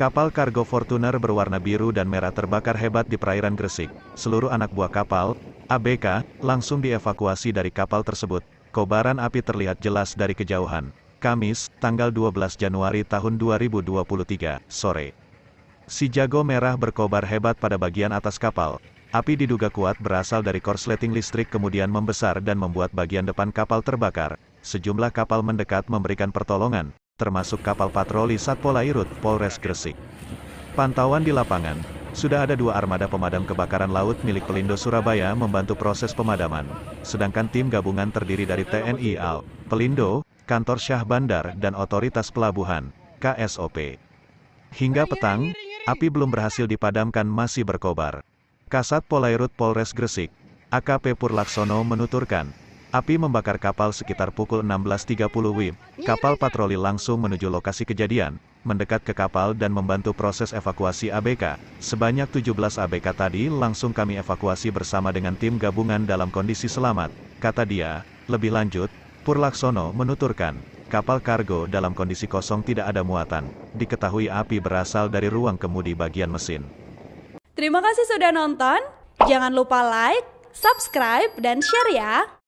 Kapal kargo Fortuner berwarna biru dan merah terbakar hebat di perairan Gresik. Seluruh anak buah kapal, ABK, langsung dievakuasi dari kapal tersebut. Kobaran api terlihat jelas dari kejauhan. Kamis, tanggal 12 Januari tahun 2023, sore. Si jago merah berkobar hebat pada bagian atas kapal. Api diduga kuat berasal dari korsleting listrik kemudian membesar dan membuat bagian depan kapal terbakar. Sejumlah kapal mendekat memberikan pertolongan, termasuk kapal patroli Satpol Airut, Polres Gresik. Pantauan di lapangan, sudah ada dua armada pemadam kebakaran laut milik Pelindo Surabaya membantu proses pemadaman, sedangkan tim gabungan terdiri dari TNI AL, Pelindo, Kantor Syah Bandar dan Otoritas Pelabuhan, KSOP. Hingga petang, api belum berhasil dipadamkan masih berkobar. Kasat Polairut Polres Gresik, AKP Purlaksono menuturkan, Api membakar kapal sekitar pukul 16.30 WIB. Kapal patroli langsung menuju lokasi kejadian, mendekat ke kapal dan membantu proses evakuasi ABK. Sebanyak 17 ABK tadi langsung kami evakuasi bersama dengan tim gabungan dalam kondisi selamat, kata dia. Lebih lanjut, Purlaksono menuturkan, kapal kargo dalam kondisi kosong tidak ada muatan. Diketahui api berasal dari ruang kemudi bagian mesin. Terima kasih sudah nonton. Jangan lupa like, subscribe, dan share ya.